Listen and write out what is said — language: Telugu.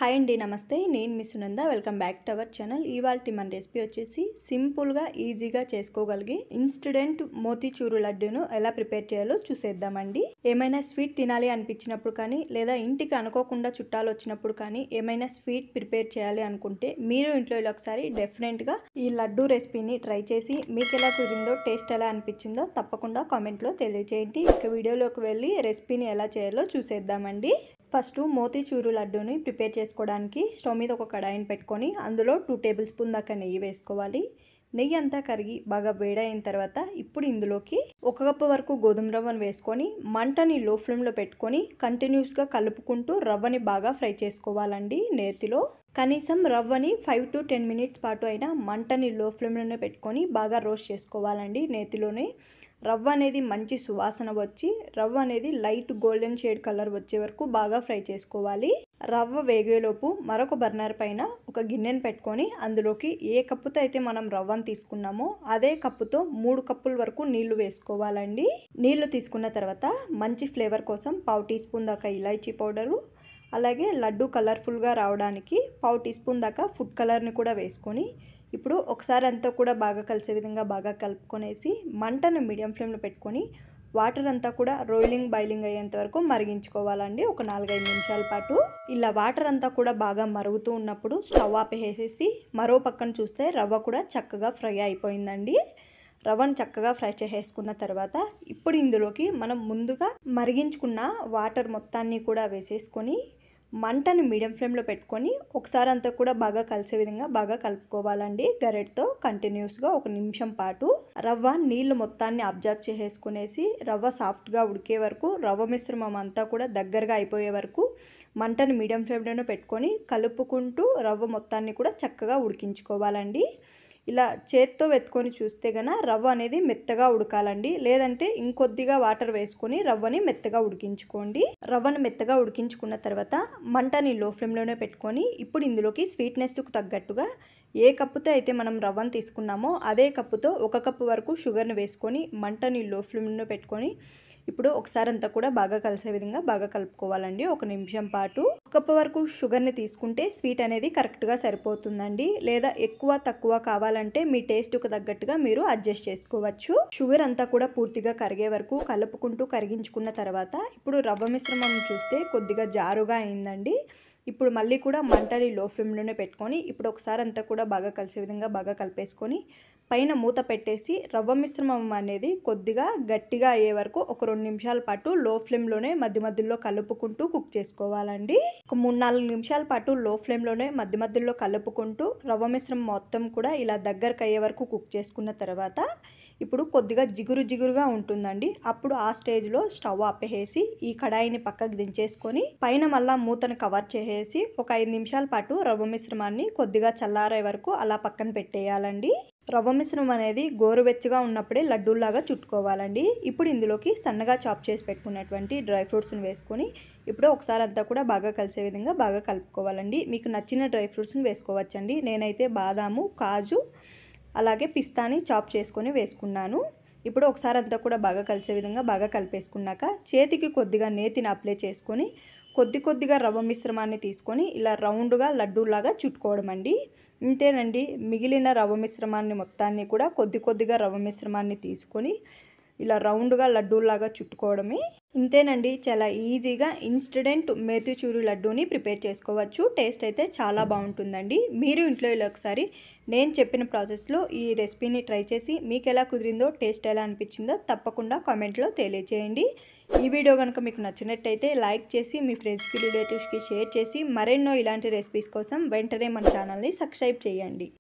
హాయ్ అండి నమస్తే నేను miss Nanda welcome back to our channel ఇవాళ మన రెసిపీ వచ్చేసి సింపుల్గా ఈజీగా చేసుకోగలిగే ఇన్స్టెంట్ మోతీచూరు లడ్డూను ఎలా ప్రిపేర్ చేయాలో చూసేద్దామండి ఏమైనా స్వీట్ తినాలి అనిపించినప్పుడు కానీ లేదా ఇంటికి అనుకోకుండా చుట్టాలు వచ్చినప్పుడు కానీ ఏమైనా స్వీట్ ప్రిపేర్ చేయాలి అనుకుంటే మీరు ఇంట్లో ఒకసారి డెఫినెట్గా ఈ లడ్డూ రెసిపీని ట్రై చేసి మీకు ఎలా కుదిరిందో టేస్ట్ ఎలా అనిపించిందో తప్పకుండా కామెంట్లో తెలియచేయండి ఇక వీడియోలోకి వెళ్ళి రెసిపీని ఎలా చేయాలో చూసేద్దామండి ఫస్ట్ మోతీచూరు లడ్డూని ప్రిపేర్ చేసుకోవడానికి స్టవ్ మీద ఒక కడాయిని పెట్టుకొని అందులో టూ టేబుల్ స్పూన్ దాకా నెయ్యి వేసుకోవాలి నెయ్యి అంతా కరిగి బాగా వేడైన తర్వాత ఇప్పుడు ఇందులోకి ఒక కప్పు వరకు గోధుమ రవ్వను వేసుకొని మంటని లో ఫ్లేమ్లో పెట్టుకొని కంటిన్యూస్గా కలుపుకుంటూ రవ్వని బాగా ఫ్రై చేసుకోవాలండి నేతిలో కనీసం రవ్వని ఫైవ్ టు టెన్ మినిట్స్ పాటు అయినా మంటని లో ఫ్లేమ్లోనే పెట్టుకొని బాగా రోస్ట్ చేసుకోవాలండి నేతిలోనే రవ్వ అనేది మంచి సువాసన వచ్చి రవ్వ అనేది లైట్ గోల్డెన్ షేడ్ కలర్ వచ్చే వరకు బాగా ఫ్రై చేసుకోవాలి రవ్వ వేగేలోపు మరొక బర్నర్ పైన ఒక గిన్నెను పెట్టుకొని అందులోకి ఏ కప్పుతో అయితే మనం రవ్వను తీసుకున్నామో అదే కప్పుతో మూడు కప్పుల వరకు నీళ్లు వేసుకోవాలండి నీళ్లు తీసుకున్న తర్వాత మంచి ఫ్లేవర్ కోసం పావు టీ స్పూన్ దాకా ఇలాచీ పౌడరు అలాగే లడ్డు కలర్ఫుల్గా రావడానికి పావు టీ స్పూన్ దాకా ఫుడ్ కలర్ని కూడా వేసుకొని ఇప్పుడు ఒకసారి అంతా కూడా బాగా కలిసే విధంగా బాగా కలుపుకొనేసి మంటను మీడియం ఫ్లేమ్లో పెట్టుకొని వాటర్ అంతా కూడా రోయిలింగ్ బైలింగ్ అయ్యేంత వరకు మరిగించుకోవాలండి ఒక నాలుగైదు నిమిషాల పాటు ఇలా వాటర్ అంతా కూడా బాగా మరుగుతూ ఉన్నప్పుడు స్టవ్ ఆపేసేసి మరో పక్కన చూస్తే రవ్వ కూడా చక్కగా ఫ్రై అయిపోయిందండి రవ్వను చక్కగా ఫ్రై చేసేసుకున్న తర్వాత ఇప్పుడు ఇందులోకి మనం ముందుగా మరిగించుకున్న వాటర్ మొత్తాన్ని కూడా వేసేసుకొని మంటను మీడియం ఫ్లేమ్లో పెట్టుకొని ఒకసారి అంతా కూడా బాగా కలిసే విధంగా బాగా కలుపుకోవాలండి గరెట్తో కంటిన్యూస్గా ఒక నిమిషం పాటు రవ్వ నీళ్లు మొత్తాన్ని అబ్జర్బ్ చేసేసుకునేసి రవ్వ సాఫ్ట్గా ఉడికే వరకు రవ్వ మిశ్రమం అంతా కూడా దగ్గరగా అయిపోయే వరకు మంటను మీడియం ఫ్లేమ్లోనే పెట్టుకొని కలుపుకుంటూ రవ్వ మొత్తాన్ని కూడా చక్కగా ఉడికించుకోవాలండి ఇలా చేత్తో వెతుకొని చూస్తే గన రవ్వ అనేది మెత్తగా ఉడకాలండి లేదంటే ఇంకొద్దిగా వాటర్ వేసుకొని రవ్వని మెత్తగా ఉడికించుకోండి రవ్వను మెత్తగా ఉడికించుకున్న తర్వాత మంటని లో ఫ్లేమ్లోనే పెట్టుకొని ఇప్పుడు ఇందులోకి స్వీట్నెస్కు తగ్గట్టుగా ఏ కప్పుతో అయితే మనం రవ్వను తీసుకున్నామో అదే కప్పుతో ఒక కప్పు వరకు షుగర్ని వేసుకొని మంటని లో ఫ్లేమ్లో పెట్టుకొని ఇప్పుడు ఒకసారి అంతా కూడా బాగా కలిసే విధంగా బాగా కలుపుకోవాలండి ఒక నిమిషం పాటు కప్పు వరకు షుగర్ని తీసుకుంటే స్వీట్ అనేది కరెక్ట్గా సరిపోతుందండి లేదా ఎక్కువ తక్కువ కావాలంటే మీ టేస్ట్కు తగ్గట్టుగా మీరు అడ్జస్ట్ చేసుకోవచ్చు షుగర్ అంతా కూడా పూర్తిగా కరిగే వరకు కలుపుకుంటూ కరిగించుకున్న తర్వాత ఇప్పుడు రవ్వ మిశ్రమం చూస్తే కొద్దిగా జారుగా అయిందండి ఇప్పుడు మళ్ళీ కూడా మంటని లో ఫ్లేమ్లోనే పెట్టుకొని ఇప్పుడు ఒకసారి అంతా కూడా బాగా కలిసే విధంగా బాగా కలిపేసుకొని పైన మూత పెట్టేసి రవ్వ మిశ్రమం అనేది కొద్దిగా గట్టిగా అయ్యే వరకు ఒక రెండు నిమిషాల పాటు లో ఫ్లేమ్లోనే మధ్య మధ్యలో కలుపుకుంటూ కుక్ చేసుకోవాలండి ఒక మూడు నాలుగు నిమిషాల పాటు లో ఫ్లేమ్లోనే మధ్య మధ్యలో కలుపుకుంటూ రవ్వ మిశ్రమం మొత్తం కూడా ఇలా దగ్గరకు అయ్యే వరకు కుక్ చేసుకున్న తర్వాత ఇప్పుడు కొద్దిగా జిగురు జిగురుగా ఉంటుందండి అప్పుడు ఆ స్టేజ్లో స్టవ్ ఆపేసి ఈ కడాయిని పక్కకు దించేసుకొని పైన మళ్ళా మూతను కవర్ చేసేసి ఒక ఐదు నిమిషాల పాటు రవ్వ మిశ్రమాన్ని కొద్దిగా చల్లారే వరకు అలా పక్కన పెట్టేయాలండి రవ్వ మిశ్రమం అనేది గోరువెచ్చగా ఉన్నప్పుడే లడ్డూల్లాగా చుట్టుకోవాలండి ఇప్పుడు ఇందులోకి సన్నగా చాప్ చేసి పెట్టుకున్నటువంటి డ్రై ఫ్రూట్స్ని వేసుకొని ఇప్పుడు ఒకసారి అంతా కూడా బాగా కలిసే విధంగా బాగా కలుపుకోవాలండి మీకు నచ్చిన డ్రై ఫ్రూట్స్ని వేసుకోవచ్చండి నేనైతే బాదాము కాజు అలాగే పిస్తాని చాప్ చేసుకొని వేసుకున్నాను ఇప్పుడు ఒకసారి అంతా కూడా బాగా కలిసే విధంగా బాగా కలిపేసుకున్నాక చేతికి కొద్దిగా నేతిని అప్లై చేసుకొని కొద్ది కొద్దిగా రవ్వ మిశ్రమాన్ని తీసుకొని ఇలా రౌండ్గా లడ్డూలాగా చుట్టుకోవడం అండి ఇంతేనండి మిగిలిన రవ్వ మిశ్రమాన్ని మొత్తాన్ని కూడా కొద్ది కొద్దిగా రవ్వ మిశ్రమాన్ని తీసుకొని ఇలా రౌండ్గా లడ్డూలాగా చుట్టుకోవడమే ఇంతేనండి చాలా ఈజీగా ఇన్స్టెంట్ మేతిచూరు లడ్డూని ప్రిపేర్ చేసుకోవచ్చు టేస్ట్ అయితే చాలా బాగుంటుందండి మీరు ఇంట్లో ఇలా ఒకసారి నేను చెప్పిన ప్రాసెస్లో ఈ రెసిపీని ట్రై చేసి మీకు ఎలా కుదిరిందో టేస్ట్ ఎలా అనిపించిందో తప్పకుండా కామెంట్లో తెలియజేయండి ఈ వీడియో కనుక మీకు నచ్చినట్టయితే లైక్ చేసి మీ ఫ్రెండ్స్కి రిలేటివ్స్కి షేర్ చేసి మరెన్నో ఇలాంటి రెసిపీస్ కోసం వెంటనే మన ఛానల్ని సబ్స్క్రైబ్ చేయండి